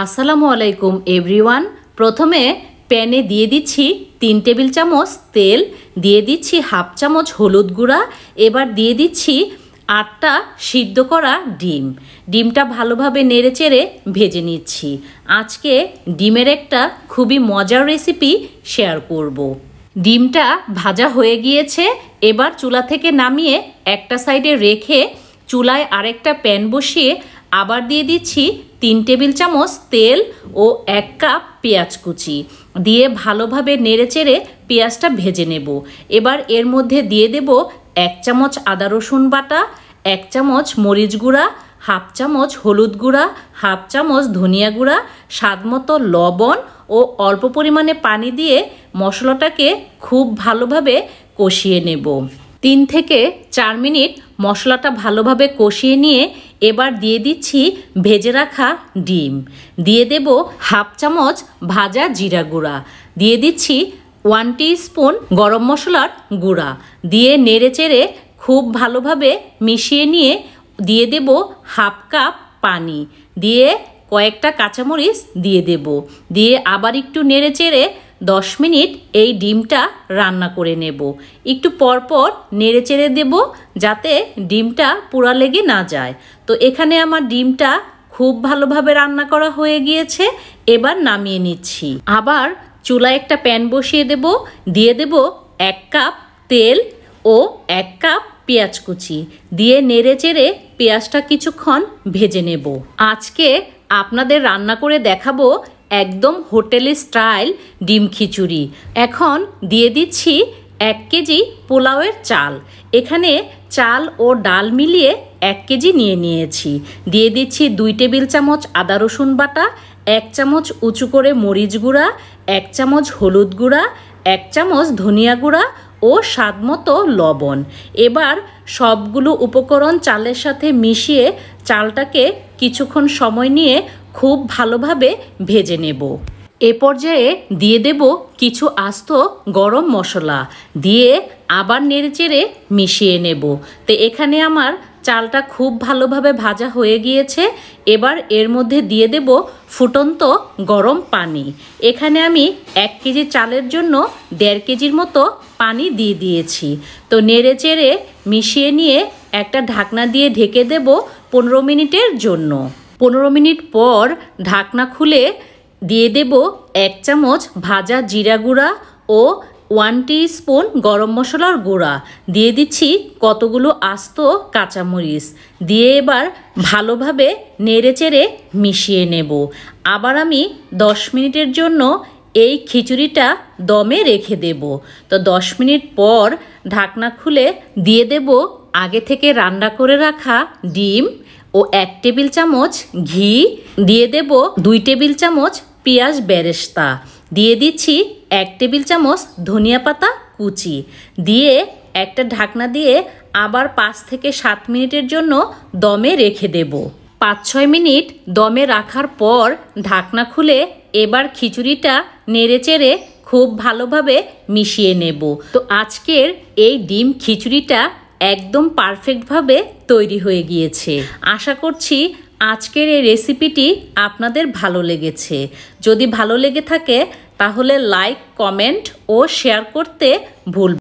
আসসালামু আলাইকুম এভরিওয়ান প্রথমে প্যানে দিয়ে দিচ্ছি তিন টেবিল চামচ তেল দিয়ে দিচ্ছি হাফ চামচ হলুদ গুঁড়া এবার দিয়ে দিচ্ছি আটটা সিদ্ধ করা ডিম ডিমটা ভালোভাবে নেড়েচেড়ে ভেজে নিচ্ছি আজকে ডিমের একটা খুবই মজার রেসিপি শেয়ার করব। ডিমটা ভাজা হয়ে গিয়েছে এবার চুলা থেকে নামিয়ে একটা সাইডে রেখে চুলায় আরেকটা প্যান বসিয়ে আবার দিয়ে দিচ্ছি তিন টেবিল চামচ তেল ও এক কাপ পেঁয়াজ কুচি দিয়ে ভালোভাবে নেড়েচেড়ে পেঁয়াজটা ভেজে নেব এবার এর মধ্যে দিয়ে দেব এক চামচ আদা রসুন বাটা এক চামচ মরিচ গুঁড়া হাফ চামচ হলুদ গুঁড়া হাফ চামচ ধনিয়া গুঁড়া স্বাদমতো লবণ ও অল্প পরিমাণে পানি দিয়ে মশলাটাকে খুব ভালোভাবে কষিয়ে নেব তিন থেকে চার মিনিট মশলাটা ভালোভাবে কষিয়ে নিয়ে এবার দিয়ে দিচ্ছি ভেজে রাখা ডিম দিয়ে দেব হাফ চামচ ভাজা জিরা গুঁড়া দিয়ে দিচ্ছি ওয়ান স্পুন গরম মশলার গুঁড়া দিয়ে নেড়ে চেড়ে খুব ভালোভাবে মিশিয়ে নিয়ে দিয়ে দেব হাফ কাপ পানি দিয়ে কয়েকটা কাঁচামরিচ দিয়ে দেব দিয়ে আবার একটু নেড়ে চেড়ে দশ মিনিট এই ডিমটা রান্না করে নেব একটু পরপর নেড়ে চেড়ে দেব যাতে ডিমটা পোড়া লেগে না যায় তো এখানে আমার ডিমটা খুব ভালোভাবে রান্না করা হয়ে গিয়েছে এবার নামিয়ে নিচ্ছি আবার চুলায় একটা প্যান বসিয়ে দেব দিয়ে দেব এক কাপ তেল ও এক কাপ পেঁয়াজ কুচি দিয়ে নেড়ে চেড়ে পেঁয়াজটা কিছুক্ষণ ভেজে নেব আজকে আপনাদের রান্না করে দেখাবো একদম হোটেলে স্টাইল ডিম খিচুড়ি এখন দিয়ে দিচ্ছি এক কেজি পোলাওয়ের চাল এখানে চাল ও ডাল মিলিয়ে এক কেজি নিয়ে নিয়েছি দিয়ে দিচ্ছি দুই টেবিল চামচ আদা রসুন বাটা এক চামচ উঁচু করে মরিচ গুঁড়া এক চামচ হলুদ গুঁড়া এক চামচ ধনিয়া গুঁড়া ও স্বাদমতো লবণ এবার সবগুলো উপকরণ চালের সাথে মিশিয়ে চালটাকে কিছুক্ষণ সময় নিয়ে খুব ভালোভাবে ভেজে নেব এ পর্যায়ে দিয়ে দেব কিছু আস্ত গরম মশলা দিয়ে আবার নেড়েচেড়ে মিশিয়ে নেব তো এখানে আমার চালটা খুব ভালোভাবে ভাজা হয়ে গিয়েছে এবার এর মধ্যে দিয়ে দেব ফুটন্ত গরম পানি এখানে আমি এক কেজি চালের জন্য দেড় কেজির মতো পানি দিয়ে দিয়েছি তো নেড়ে চেড়ে মিশিয়ে নিয়ে একটা ঢাকনা দিয়ে ঢেকে দেব পনেরো মিনিটের জন্য পনেরো মিনিট পর ঢাকনা খুলে দিয়ে দেব এক চামচ ভাজা জিরা গুঁড়া ও ওয়ান স্পুন গরম মশলার গুঁড়া দিয়ে দিচ্ছি কতগুলো আস্ত কাঁচামরিচ দিয়ে এবার ভালোভাবে নেড়েচেড়ে মিশিয়ে নেব আবার আমি 10 মিনিটের জন্য এই খিচুড়িটা দমে রেখে দেব তো 10 মিনিট পর ঢাকনা খুলে দিয়ে দেব আগে থেকে রান্না করে রাখা ডিম ও এক টেবিল চামচ ঘি দিয়ে দেব দুই টেবিল চামচ পেঁয়াজ বেরেস্তা দিয়ে দিচ্ছি এক টেবিল চামচ ধনিয়া পাতা কুচি দিয়ে একটা ঢাকনা দিয়ে আবার পাঁচ থেকে সাত মিনিটের জন্য দমে রেখে দেব পাঁচ ছয় মিনিট দমে রাখার পর ঢাকনা খুলে এবার খিচুড়িটা নেড়ে চেড়ে খুব ভালোভাবে মিশিয়ে নেব তো আজকের এই ডিম খিচুড়িটা একদম পারফেক্টভাবে তৈরি হয়ে গিয়েছে আশা করছি আজকের এই রেসিপিটি আপনাদের ভালো লেগেছে যদি ভালো লেগে থাকে তাহলে লাইক কমেন্ট ও শেয়ার করতে ভুল